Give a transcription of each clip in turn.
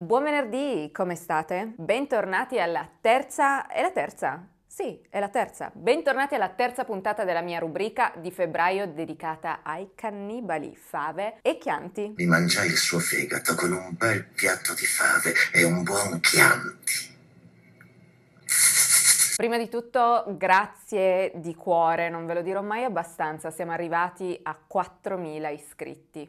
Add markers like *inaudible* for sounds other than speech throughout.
Buon venerdì, come state? Bentornati alla terza... è la terza? Sì, è la terza. Bentornati alla terza puntata della mia rubrica di febbraio dedicata ai cannibali, fave e chianti. Mi mangiai il suo fegato con un bel piatto di fave e un buon chianti. Prima di tutto grazie di cuore, non ve lo dirò mai abbastanza, siamo arrivati a 4.000 iscritti.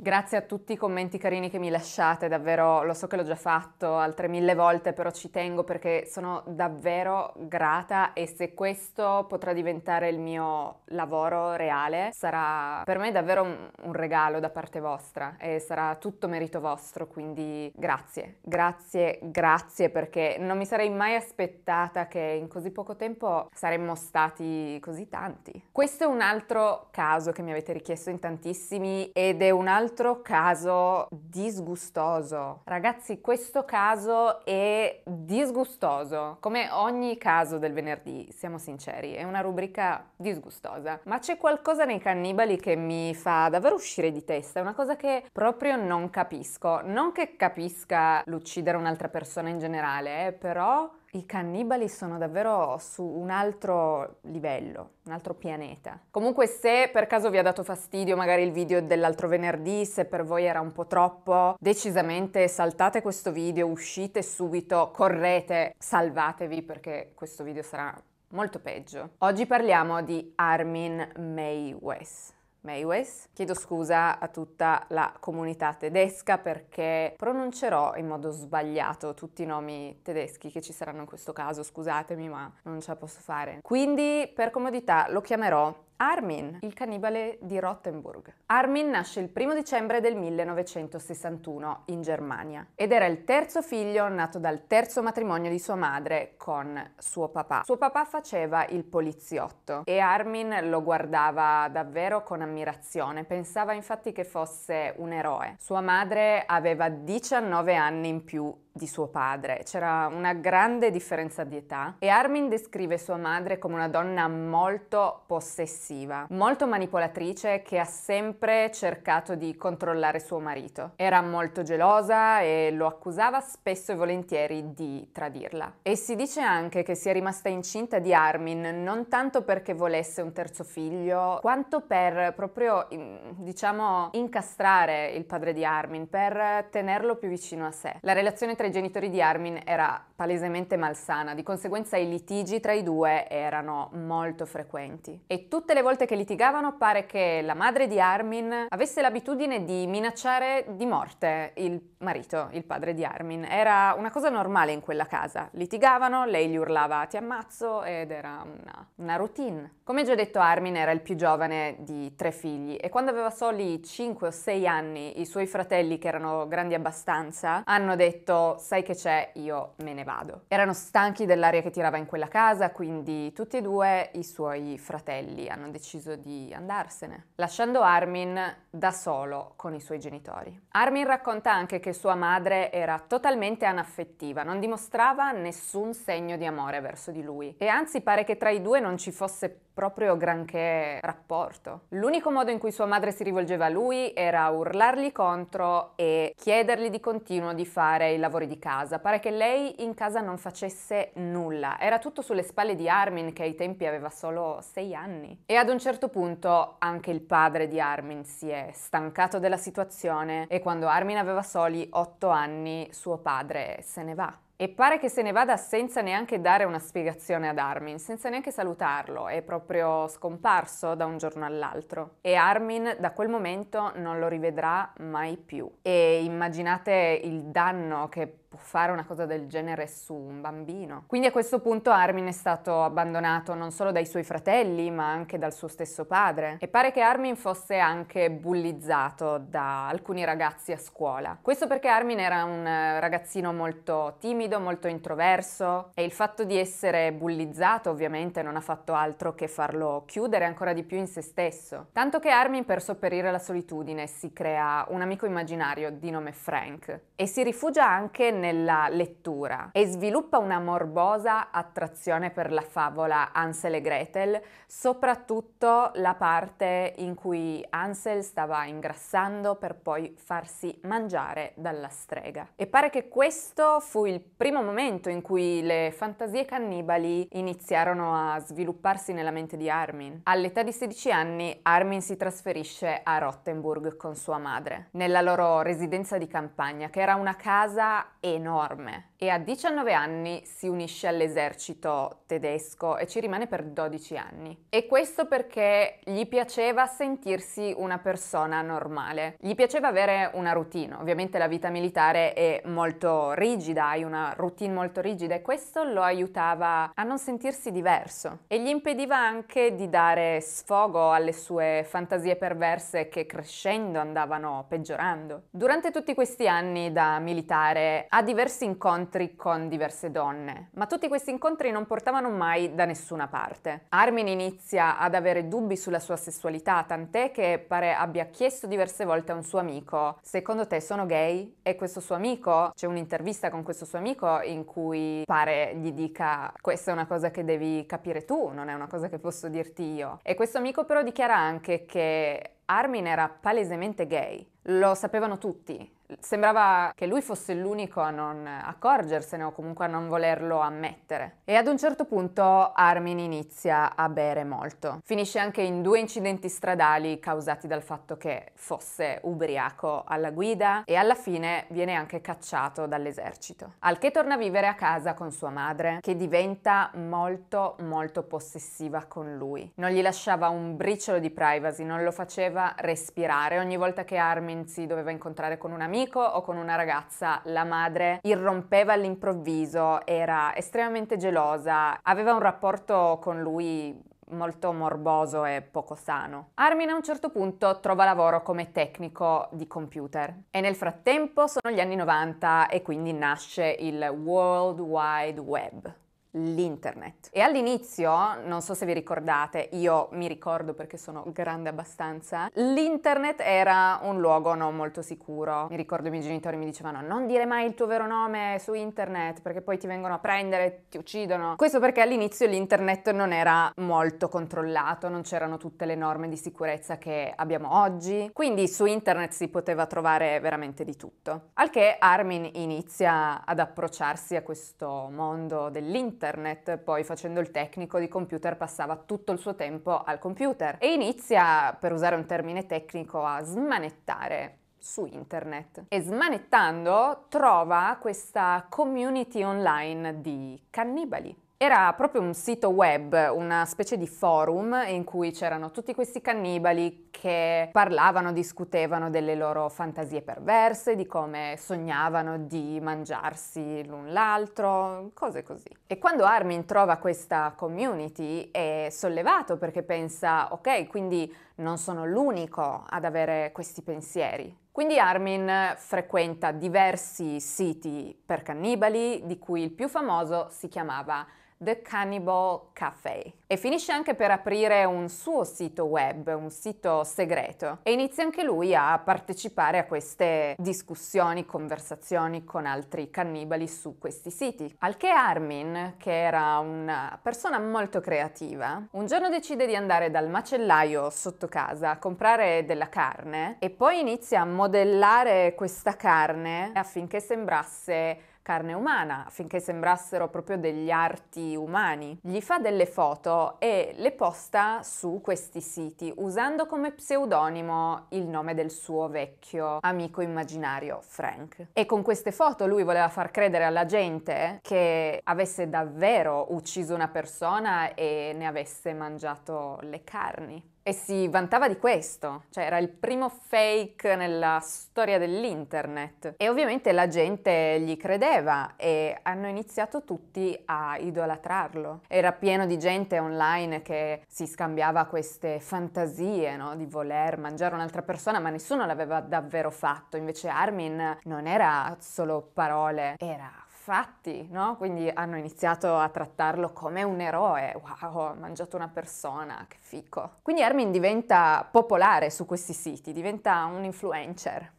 Grazie a tutti i commenti carini che mi lasciate, davvero lo so che l'ho già fatto altre mille volte, però ci tengo perché sono davvero grata e se questo potrà diventare il mio lavoro reale sarà per me davvero un, un regalo da parte vostra e sarà tutto merito vostro, quindi grazie, grazie, grazie perché non mi sarei mai aspettata che in così poco tempo saremmo stati così tanti. Questo è un altro caso che mi avete richiesto in tantissimi ed è un altro altro caso disgustoso. Ragazzi, questo caso è disgustoso, come ogni caso del venerdì, siamo sinceri, è una rubrica disgustosa. Ma c'è qualcosa nei cannibali che mi fa davvero uscire di testa, è una cosa che proprio non capisco. Non che capisca l'uccidere un'altra persona in generale, eh, però i cannibali sono davvero su un altro livello, un altro pianeta. Comunque se per caso vi ha dato fastidio magari il video dell'altro venerdì, se per voi era un po' troppo, decisamente saltate questo video, uscite subito, correte, salvatevi perché questo video sarà molto peggio. Oggi parliamo di Armin May West. Maywes. Chiedo scusa a tutta la comunità tedesca perché pronuncerò in modo sbagliato tutti i nomi tedeschi che ci saranno in questo caso, scusatemi ma non ce la posso fare. Quindi per comodità lo chiamerò Armin, il cannibale di Rottenburg. Armin nasce il 1 dicembre del 1961 in Germania ed era il terzo figlio nato dal terzo matrimonio di sua madre con suo papà. Suo papà faceva il poliziotto e Armin lo guardava davvero con ammirazione, pensava infatti che fosse un eroe. Sua madre aveva 19 anni in più di suo padre, c'era una grande differenza di età e Armin descrive sua madre come una donna molto possessiva, molto manipolatrice che ha sempre cercato di controllare suo marito. Era molto gelosa e lo accusava spesso e volentieri di tradirla. E si dice anche che sia rimasta incinta di Armin non tanto perché volesse un terzo figlio, quanto per proprio, diciamo, incastrare il padre di Armin, per tenerlo più vicino a sé. La relazione tra ai genitori di Armin era palesemente malsana, di conseguenza i litigi tra i due erano molto frequenti. E tutte le volte che litigavano pare che la madre di Armin avesse l'abitudine di minacciare di morte il marito, il padre di Armin. Era una cosa normale in quella casa. Litigavano, lei gli urlava ti ammazzo ed era una, una routine. Come già detto Armin era il più giovane di tre figli e quando aveva soli 5 o 6 anni i suoi fratelli che erano grandi abbastanza hanno detto sai che c'è, io me ne vado. Erano stanchi dell'aria che tirava in quella casa, quindi tutti e due i suoi fratelli hanno deciso di andarsene, lasciando Armin da solo con i suoi genitori. Armin racconta anche che sua madre era totalmente anaffettiva, non dimostrava nessun segno di amore verso di lui e anzi pare che tra i due non ci fosse proprio granché rapporto. L'unico modo in cui sua madre si rivolgeva a lui era urlargli contro e chiedergli di continuo di fare i lavori di casa. Pare che lei in casa non facesse nulla, era tutto sulle spalle di Armin che ai tempi aveva solo sei anni. E ad un certo punto anche il padre di Armin si è stancato della situazione e quando Armin aveva soli otto anni suo padre se ne va. E pare che se ne vada senza neanche dare una spiegazione ad Armin, senza neanche salutarlo, è proprio scomparso da un giorno all'altro. E Armin da quel momento non lo rivedrà mai più. E immaginate il danno che può fare una cosa del genere su un bambino. Quindi a questo punto Armin è stato abbandonato non solo dai suoi fratelli, ma anche dal suo stesso padre. E pare che Armin fosse anche bullizzato da alcuni ragazzi a scuola. Questo perché Armin era un eh, ragazzino molto timido, molto introverso e il fatto di essere bullizzato ovviamente non ha fatto altro che farlo chiudere ancora di più in se stesso. Tanto che Armin per sopperire alla solitudine si crea un amico immaginario di nome Frank e si rifugia anche nella lettura e sviluppa una morbosa attrazione per la favola Ansel e Gretel, soprattutto la parte in cui Ansel stava ingrassando per poi farsi mangiare dalla strega. E pare che questo fu il primo momento in cui le fantasie cannibali iniziarono a svilupparsi nella mente di Armin. All'età di 16 anni Armin si trasferisce a Rottenburg con sua madre, nella loro residenza di campagna, che era una casa enorme e a 19 anni si unisce all'esercito tedesco e ci rimane per 12 anni. E questo perché gli piaceva sentirsi una persona normale, gli piaceva avere una routine, ovviamente la vita militare è molto rigida, hai una routine molto rigida e questo lo aiutava a non sentirsi diverso e gli impediva anche di dare sfogo alle sue fantasie perverse che crescendo andavano peggiorando. Durante tutti questi anni da militare a diversi incontri con diverse donne, ma tutti questi incontri non portavano mai da nessuna parte. Armin inizia ad avere dubbi sulla sua sessualità, tant'è che pare abbia chiesto diverse volte a un suo amico, secondo te sono gay? E questo suo amico, c'è un'intervista con questo suo amico in cui pare gli dica questa è una cosa che devi capire tu, non è una cosa che posso dirti io. E questo amico però dichiara anche che Armin era palesemente gay lo sapevano tutti. Sembrava che lui fosse l'unico a non accorgersene o comunque a non volerlo ammettere. E ad un certo punto Armin inizia a bere molto. Finisce anche in due incidenti stradali causati dal fatto che fosse ubriaco alla guida e alla fine viene anche cacciato dall'esercito. Al che torna a vivere a casa con sua madre che diventa molto molto possessiva con lui. Non gli lasciava un briciolo di privacy, non lo faceva respirare ogni volta che Armin Renzi doveva incontrare con un amico o con una ragazza, la madre irrompeva all'improvviso, era estremamente gelosa, aveva un rapporto con lui molto morboso e poco sano. Armin a un certo punto trova lavoro come tecnico di computer e nel frattempo sono gli anni 90 e quindi nasce il World Wide Web l'internet. E all'inizio, non so se vi ricordate, io mi ricordo perché sono grande abbastanza, l'internet era un luogo non molto sicuro. Mi ricordo i miei genitori mi dicevano non dire mai il tuo vero nome su internet perché poi ti vengono a prendere, ti uccidono. Questo perché all'inizio l'internet non era molto controllato, non c'erano tutte le norme di sicurezza che abbiamo oggi, quindi su internet si poteva trovare veramente di tutto. Al che Armin inizia ad approcciarsi a questo mondo dell'internet internet, poi facendo il tecnico di computer passava tutto il suo tempo al computer e inizia, per usare un termine tecnico, a smanettare su internet e smanettando trova questa community online di cannibali era proprio un sito web, una specie di forum in cui c'erano tutti questi cannibali che parlavano, discutevano delle loro fantasie perverse, di come sognavano di mangiarsi l'un l'altro, cose così. E quando Armin trova questa community è sollevato perché pensa, ok, quindi non sono l'unico ad avere questi pensieri. Quindi Armin frequenta diversi siti per cannibali, di cui il più famoso si chiamava The Cannibal Cafe. E finisce anche per aprire un suo sito web, un sito segreto, e inizia anche lui a partecipare a queste discussioni, conversazioni con altri cannibali su questi siti. Al che Armin, che era una persona molto creativa, un giorno decide di andare dal macellaio sotto casa a comprare della carne e poi inizia a modellare questa carne affinché sembrasse carne umana, affinché sembrassero proprio degli arti umani. Gli fa delle foto e le posta su questi siti, usando come pseudonimo il nome del suo vecchio amico immaginario, Frank. E con queste foto lui voleva far credere alla gente che avesse davvero ucciso una persona e ne avesse mangiato le carni. E si vantava di questo, cioè era il primo fake nella storia dell'internet. E ovviamente la gente gli credeva e hanno iniziato tutti a idolatrarlo. Era pieno di gente online che si scambiava queste fantasie no? di voler mangiare un'altra persona, ma nessuno l'aveva davvero fatto. Invece Armin non era solo parole, era fatti, no? Quindi hanno iniziato a trattarlo come un eroe. Wow, ha mangiato una persona, che fico. Quindi Armin diventa popolare su questi siti, diventa un influencer.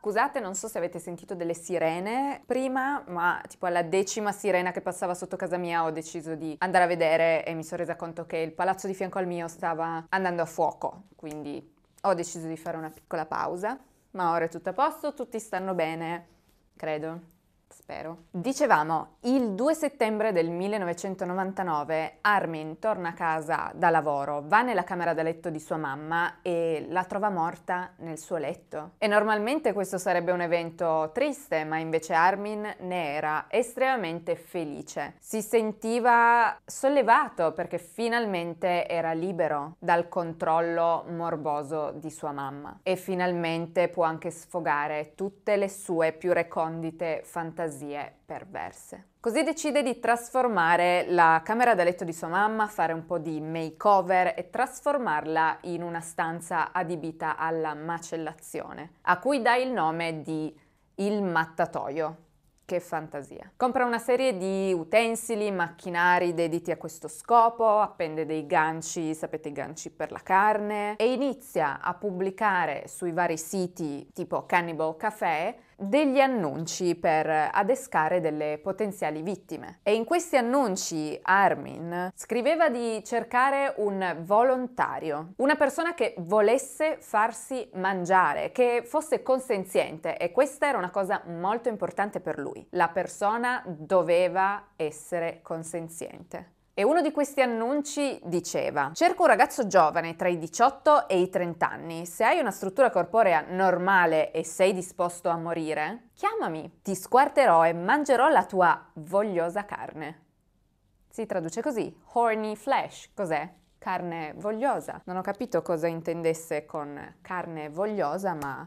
Scusate, non so se avete sentito delle sirene prima, ma tipo alla decima sirena che passava sotto casa mia ho deciso di andare a vedere e mi sono resa conto che il palazzo di fianco al mio stava andando a fuoco, quindi ho deciso di fare una piccola pausa, ma ora è tutto a posto, tutti stanno bene, credo spero. Dicevamo, il 2 settembre del 1999 Armin torna a casa da lavoro, va nella camera da letto di sua mamma e la trova morta nel suo letto. E normalmente questo sarebbe un evento triste, ma invece Armin ne era estremamente felice. Si sentiva sollevato perché finalmente era libero dal controllo morboso di sua mamma e finalmente può anche sfogare tutte le sue più recondite fantasie fantasie perverse. Così decide di trasformare la camera da letto di sua mamma, fare un po' di makeover e trasformarla in una stanza adibita alla macellazione, a cui dà il nome di Il Mattatoio. Che fantasia. Compra una serie di utensili, macchinari dediti a questo scopo, appende dei ganci, sapete i ganci per la carne e inizia a pubblicare sui vari siti tipo Cannibal Café degli annunci per adescare delle potenziali vittime. E in questi annunci Armin scriveva di cercare un volontario, una persona che volesse farsi mangiare, che fosse consenziente e questa era una cosa molto importante per lui. La persona doveva essere consenziente. E uno di questi annunci diceva, cerco un ragazzo giovane tra i 18 e i 30 anni, se hai una struttura corporea normale e sei disposto a morire, chiamami, ti squarterò e mangerò la tua vogliosa carne. Si traduce così, horny flesh, cos'è? Carne vogliosa. Non ho capito cosa intendesse con carne vogliosa, ma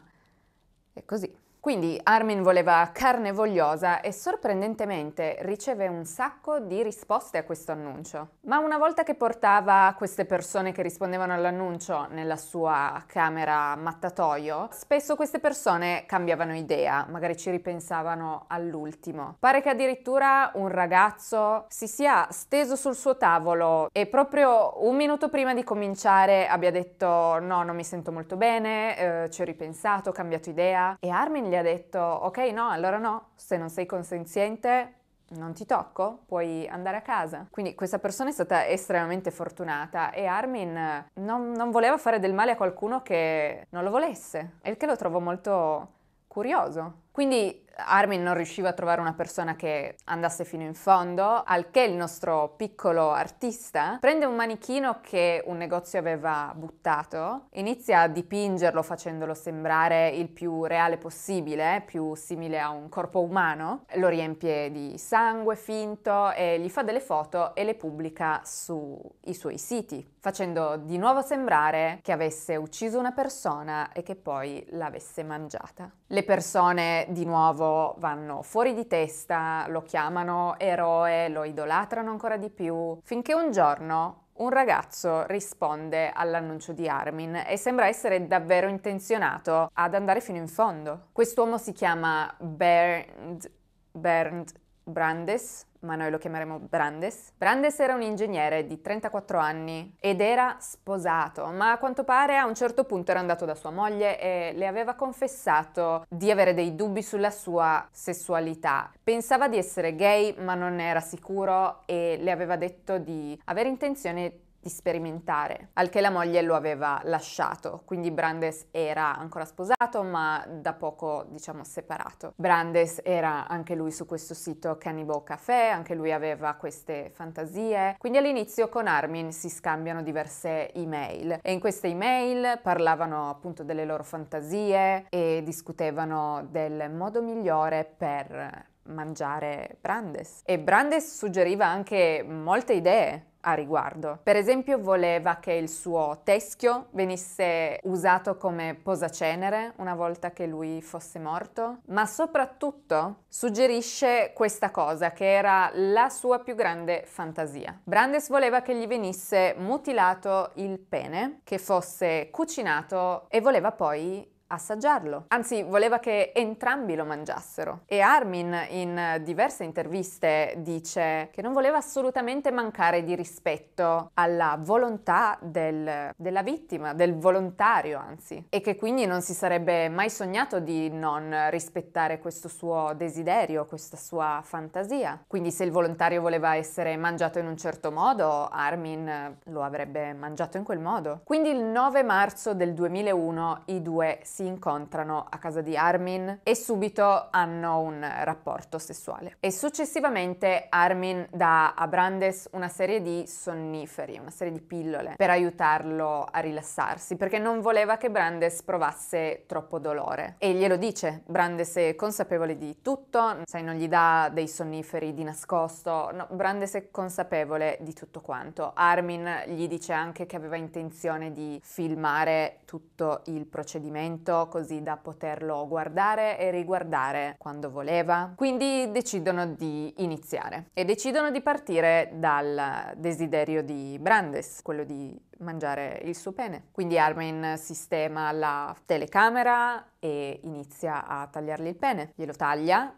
è così. Quindi Armin voleva carne vogliosa e sorprendentemente riceve un sacco di risposte a questo annuncio. Ma una volta che portava queste persone che rispondevano all'annuncio nella sua camera mattatoio, spesso queste persone cambiavano idea, magari ci ripensavano all'ultimo. Pare che addirittura un ragazzo si sia steso sul suo tavolo e proprio un minuto prima di cominciare abbia detto no, non mi sento molto bene, eh, ci ho ripensato, ho cambiato idea e Armin gli gli ha detto ok no, allora no, se non sei consenziente non ti tocco, puoi andare a casa. Quindi questa persona è stata estremamente fortunata e Armin non, non, voleva fare del male a qualcuno che non lo volesse, il che lo trovo molto curioso. Quindi Armin non riusciva a trovare una persona che andasse fino in fondo, al che il nostro piccolo artista prende un manichino che un negozio aveva buttato, inizia a dipingerlo facendolo sembrare il più reale possibile, più simile a un corpo umano, lo riempie di sangue finto e gli fa delle foto e le pubblica sui suoi siti, facendo di nuovo sembrare che avesse ucciso una persona e che poi l'avesse mangiata. Le persone di nuovo vanno fuori di testa, lo chiamano eroe, lo idolatrano ancora di più, finché un giorno un ragazzo risponde all'annuncio di Armin e sembra essere davvero intenzionato ad andare fino in fondo. Quest'uomo si chiama Bernd, Bernd Brandes ma noi lo chiameremo Brandes. Brandes era un ingegnere di 34 anni ed era sposato, ma a quanto pare a un certo punto era andato da sua moglie e le aveva confessato di avere dei dubbi sulla sua sessualità. Pensava di essere gay, ma non ne era sicuro e le aveva detto di avere intenzione di sperimentare, al che la moglie lo aveva lasciato, quindi Brandes era ancora sposato ma da poco diciamo separato. Brandes era anche lui su questo sito Cannibal Café, anche lui aveva queste fantasie, quindi all'inizio con Armin si scambiano diverse email e in queste email parlavano appunto delle loro fantasie e discutevano del modo migliore per mangiare Brandes e Brandes suggeriva anche molte idee a riguardo. Per esempio voleva che il suo teschio venisse usato come posacenere una volta che lui fosse morto, ma soprattutto suggerisce questa cosa che era la sua più grande fantasia. Brandes voleva che gli venisse mutilato il pene, che fosse cucinato e voleva poi assaggiarlo. Anzi, voleva che entrambi lo mangiassero. E Armin in diverse interviste dice che non voleva assolutamente mancare di rispetto alla volontà del, della vittima, del volontario anzi, e che quindi non si sarebbe mai sognato di non rispettare questo suo desiderio, questa sua fantasia. Quindi se il volontario voleva essere mangiato in un certo modo, Armin lo avrebbe mangiato in quel modo. Quindi il 9 marzo del 2001 i due si si incontrano a casa di Armin e subito hanno un rapporto sessuale. E successivamente Armin dà a Brandes una serie di sonniferi, una serie di pillole per aiutarlo a rilassarsi, perché non voleva che Brandes provasse troppo dolore. E glielo dice, Brandes è consapevole di tutto, sai, non gli dà dei sonniferi di nascosto, no, Brandes è consapevole di tutto quanto. Armin gli dice anche che aveva intenzione di filmare tutto il procedimento smarrito così da poterlo guardare e riguardare quando voleva. Quindi decidono di iniziare e decidono di partire dal desiderio di Brandes, quello di mangiare il suo pene. Quindi Armin sistema la telecamera e inizia a tagliargli il pene. Glielo taglia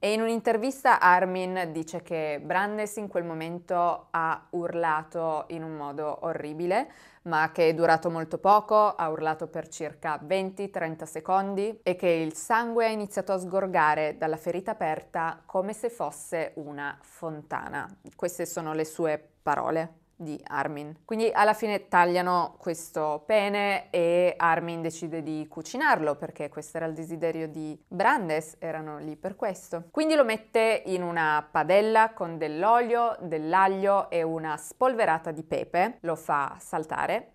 e in un'intervista Armin dice che Brandes in quel momento ha urlato in un modo orribile, ma che è durato molto poco, ha urlato per circa 20-30 secondi e che il sangue ha iniziato a sgorgare dalla ferita aperta come se fosse una fontana. Queste sono le sue parole di Armin. Quindi alla fine tagliano questo pene e Armin decide di cucinarlo perché questo era il desiderio di Brandes, erano lì per questo. Quindi lo mette in una padella con dell'olio, dell'aglio e una spolverata di pepe, lo fa saltare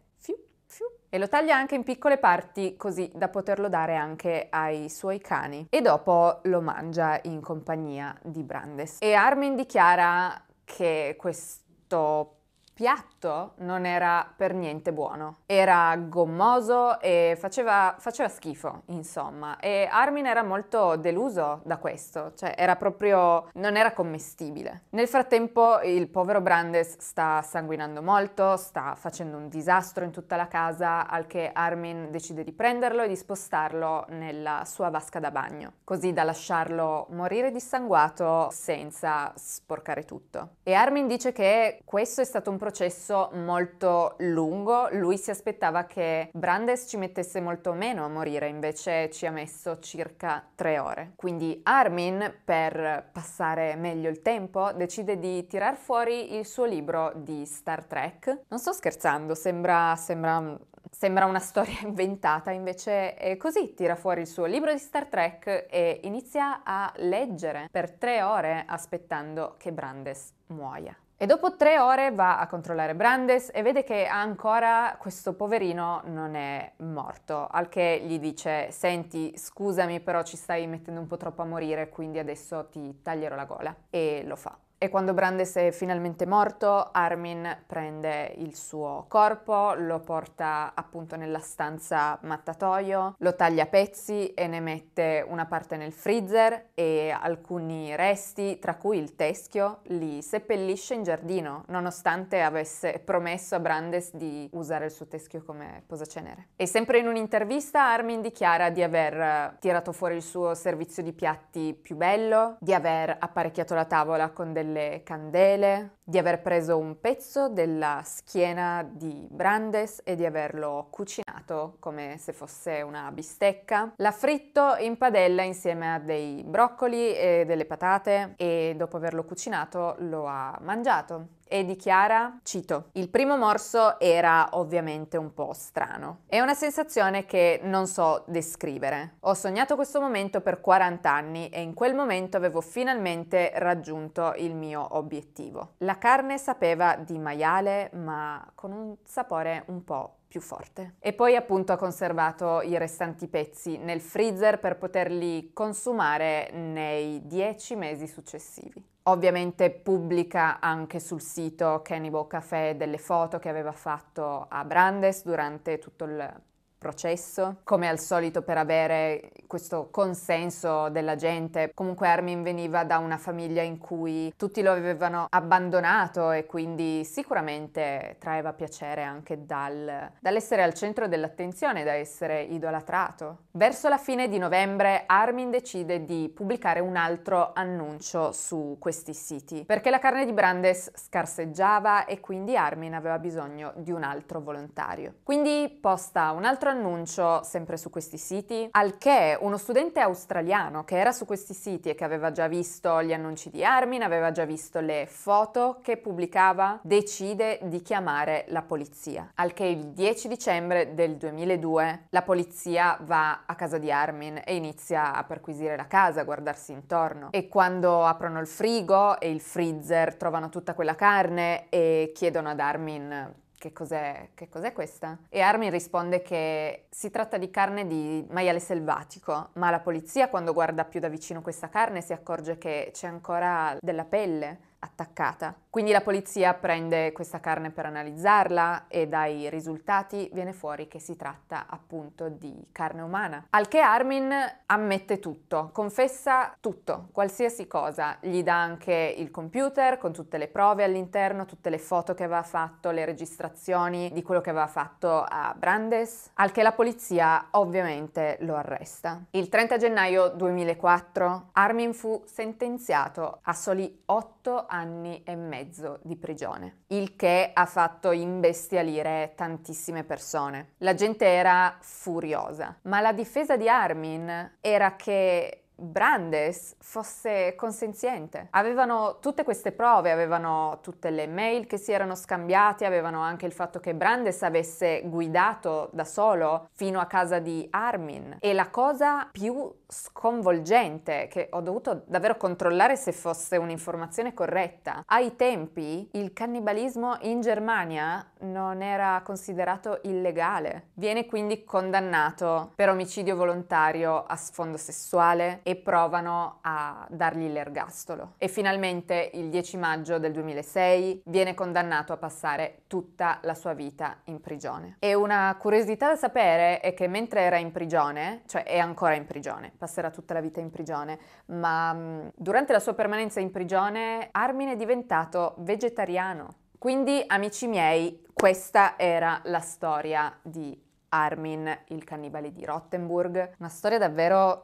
e lo taglia anche in piccole parti così da poterlo dare anche ai suoi cani e dopo lo mangia in compagnia di Brandes. E Armin dichiara che questo piatto non era per niente buono. Era gommoso e faceva, faceva, schifo, insomma. E Armin era molto deluso da questo, cioè era proprio... non era commestibile. Nel frattempo il povero Brandes sta sanguinando molto, sta facendo un disastro in tutta la casa, al che Armin decide di prenderlo e di spostarlo nella sua vasca da bagno, così da lasciarlo morire dissanguato senza sporcare tutto. E Armin dice che questo è stato un processo molto lungo, lui si aspettava che Brandes ci mettesse molto meno a morire, invece ci ha messo circa tre ore. Quindi Armin, per passare meglio il tempo, decide di tirar fuori il suo libro di Star Trek. Non sto scherzando, sembra, sembra Sembra una storia *laughs* inventata, invece è così, tira fuori il suo libro di Star Trek e inizia a leggere per tre ore aspettando che Brandes muoia. E dopo tre ore va a controllare Brandes e vede che ancora questo poverino non è morto, al che gli dice senti scusami però ci stai mettendo un po' troppo a morire quindi adesso ti taglierò la gola e lo fa. E quando Brandes è finalmente morto, Armin prende il suo corpo, lo porta appunto nella stanza mattatoio, lo taglia a pezzi e ne mette una parte nel freezer e alcuni resti, tra cui il teschio, li seppellisce in giardino, nonostante avesse promesso a Brandes di usare il suo teschio come posacenere. E sempre in un'intervista Armin dichiara di aver tirato fuori il suo servizio di piatti più bello, di aver apparecchiato la tavola con delle delle candele, di aver preso un pezzo della schiena di Brandes e di averlo cucinato come se fosse una bistecca. L'ha fritto in padella insieme a dei broccoli e delle patate e dopo averlo cucinato lo ha mangiato e dichiara, cito, il primo morso era ovviamente un po' strano. È una sensazione che non so descrivere. Ho sognato questo momento per 40 anni e in quel momento avevo finalmente raggiunto il mio obiettivo. La la carne sapeva di maiale, ma con un sapore un po' più forte. E poi appunto ha conservato i restanti pezzi nel freezer per poterli consumare nei dieci mesi successivi. Ovviamente pubblica anche sul sito Cannibal Café delle foto che aveva fatto a Brandes durante tutto il processo, come al solito per avere questo consenso della gente. Comunque Armin veniva da una famiglia in cui tutti lo avevano abbandonato e quindi sicuramente traeva piacere anche dal, dall'essere al centro dell'attenzione, da essere idolatrato. Verso la fine di novembre Armin decide di pubblicare un altro annuncio su questi siti, perché la carne di Brandes scarseggiava e quindi Armin aveva bisogno di un altro volontario. Quindi posta un altro annuncio sempre su questi siti, al che uno studente australiano che era su questi siti e che aveva già visto gli annunci di Armin, aveva già visto le foto che pubblicava, decide di chiamare la polizia. Al che il 10 dicembre del 2002 la polizia va a casa di Armin e inizia a perquisire la casa, a guardarsi intorno. E quando aprono il frigo e il freezer trovano tutta quella carne e chiedono ad Armin che cos'è, che cos'è, questa? E Armin risponde che si tratta di carne di maiale selvatico, ma la polizia quando guarda più da vicino questa carne si accorge che c'è ancora della pelle attaccata. Quindi la polizia prende questa carne per analizzarla e dai risultati viene fuori che si tratta appunto di carne umana. Al che Armin ammette tutto, confessa tutto, qualsiasi cosa, gli dà anche il computer con tutte le prove all'interno, tutte le foto che aveva fatto, le registrazioni di quello che aveva fatto a Brandes, al che la polizia ovviamente lo arresta. Il 30 gennaio 2004 Armin fu sentenziato a soli 8 otto anni e mezzo di prigione, il che ha fatto imbestialire tantissime persone. La gente era furiosa, ma la difesa di Armin era che Brandes fosse consenziente. Avevano tutte queste prove, avevano tutte le mail che si erano scambiate, avevano anche il fatto che Brandes avesse guidato da solo fino a casa di Armin. E la cosa più sconvolgente, che ho dovuto davvero controllare se fosse un'informazione corretta, ai tempi il cannibalismo in Germania non era considerato illegale. Viene quindi condannato per omicidio volontario a sfondo sessuale e provano a dargli l'ergastolo. E finalmente il 10 maggio del 2006 viene condannato a passare tutta la sua vita in prigione. E una curiosità da sapere è che mentre era in prigione, cioè è ancora in prigione, passerà tutta la vita in prigione, ma mm, durante la sua permanenza in prigione Armin è diventato vegetariano. Quindi, amici miei, questa era la storia di Armin, il cannibale di Rottenburg. Una storia davvero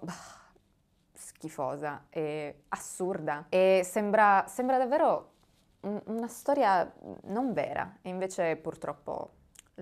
schifosa e assurda e sembra, sembra davvero una storia non vera e invece purtroppo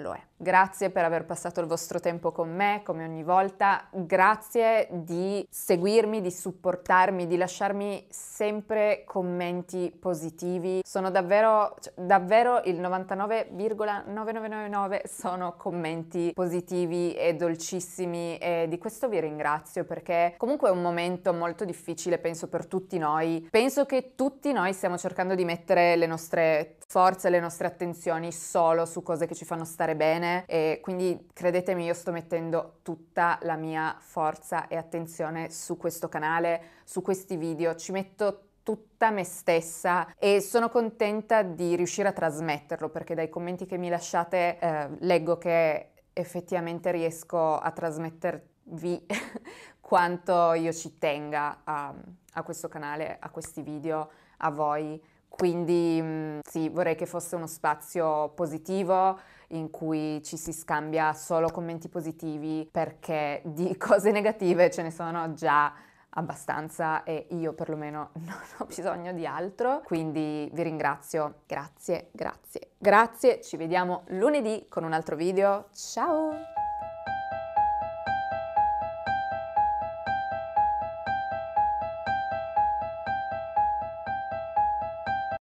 lo è. Grazie per aver passato il vostro tempo con me, come ogni volta. Grazie di seguirmi, di supportarmi, di lasciarmi sempre commenti positivi. Sono davvero, cioè, davvero il 99,9999 sono commenti positivi e dolcissimi e di questo vi ringrazio perché comunque è un momento molto difficile, penso, per tutti noi. Penso che tutti noi stiamo cercando di mettere le nostre forze, le nostre attenzioni solo su cose che ci fanno stare stare bene e quindi credetemi io sto mettendo tutta la mia forza e attenzione su questo canale, su questi video, ci metto tutta me stessa e sono contenta di riuscire a trasmetterlo perché dai commenti che mi lasciate eh, leggo che effettivamente riesco a trasmettervi *laughs* quanto io ci tenga a, a questo canale, a questi video, a voi. Quindi mm, sì, vorrei che fosse uno spazio positivo in cui ci si scambia solo commenti positivi perché di *laughs* cose negative ce ne sono già abbastanza e io perlomeno *laughs* non ho bisogno di altro. Quindi vi ringrazio, grazie, grazie, grazie. Ci vediamo lunedì con un altro video. Ciao!